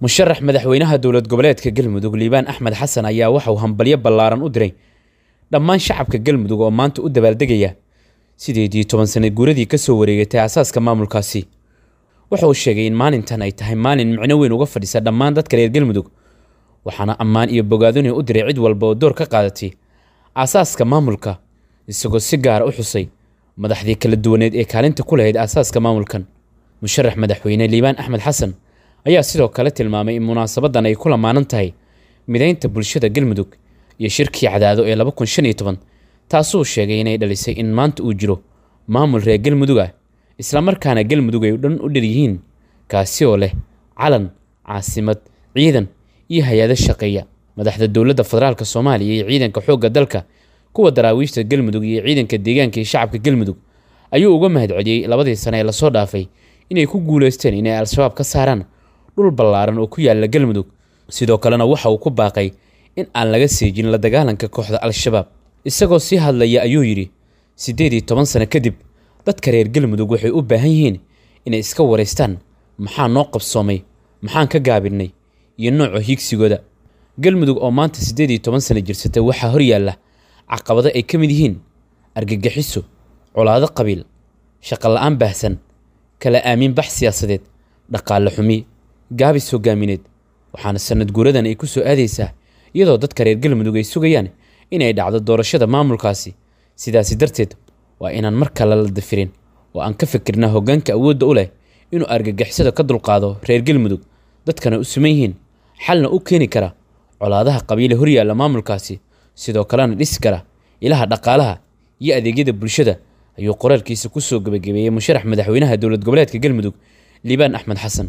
musharax madaxweynaha dowlad goboleedka galmudug liibaan axmed xasan ayaa waxauu hambalyo ballaaran u diray dhammaan shacabka galmudug oo maanta u dabaaldegaya sideed toban sana guuradii ka soo wareegatay aasaaska maamulkaasi waxa uu sheegay in maalintan ay tahay maalin micno weyn uga fadhisa dhammaan dadka reer galmudug waxaana ammaan iyo bogaaduni u diray cid walba oo door ka qaadatay aasaaska maamulka isagoo si gaara ah u xusay madaxdii kala duwaneed ee kaalinta ku lahayd aasaaska maamulkan musharax madaxweyne liibaan axmed xasan ayaa sidoo kale tilmaamay in munaasabadan ay ku lamaanan tahay midaynta bulshada galmudug iyo shirkii cadaado ee laba kun shan iyo toban taasuu sheegay inay dhalisay in maanta uu jiro maamul reer galmudug ah islamarkaana galmudug ay dhan u dhar yihiin kaasi oo leh calan caasimad ciidan iyo hay-ado shaqeeya madaxda dowladda federaalk soomaaliya iyo ciidanka xoogga dalka kuwa daraawiishta galmudug iyo ciidanka deegaanka iyo shacabka galmudug ayuu uga mahadceliyey labadii sane ee lasoo dhaafay inay ku guulaysteen inay al-shabaab ka saaraan dhul ballaaran oo ku yaalla galmudug sidoo kalena waxa uu ku baaqay in aan laga seejin la dagaalanka kooxda al-shabaab isagoo sii hadlaya ayuu yidhi siddeed iyo toban sano kadib dadka reer galmudug waxay u baahan yihiin inay iska waraystaan maxaa noo qabsoomay maxaan ka gaabinnay iyo nooca hiigsigooda galmudug oo maanta siddeed iyo toban sano jirsata waxaa hor horyaalla caqabado ay ka mid yihiin argagixiso colaado qabiil shaqola'aan baahsan kala aamin bax siyaasadeed dhaqaale xumi gaabis hogaamineed waxaana sanad guuradan ay ku soo aadaysaa iyadoo dadka reer galmudug ay sugayaan inay dhacdo doorashada maamulkaasi sidaasi darteed waa inaan mar kale la dafirin oo aan ka fikirnaa hoggaanka awoodda u leh inuu argagixisada ka dulqaado reer galmudug dadkana u suman yihiin xalna u keeni kara colaadaha qabiile horyaalla maamulkaasi sidoo kalena dhisi kara ilaha dhaqaalaha iyo adeegyada bulshada ayuu qoraalkiisa ku soo gebagabeeyey musharax madaxweynaha dowlad goboleedka galmudug liibaan axmed xasan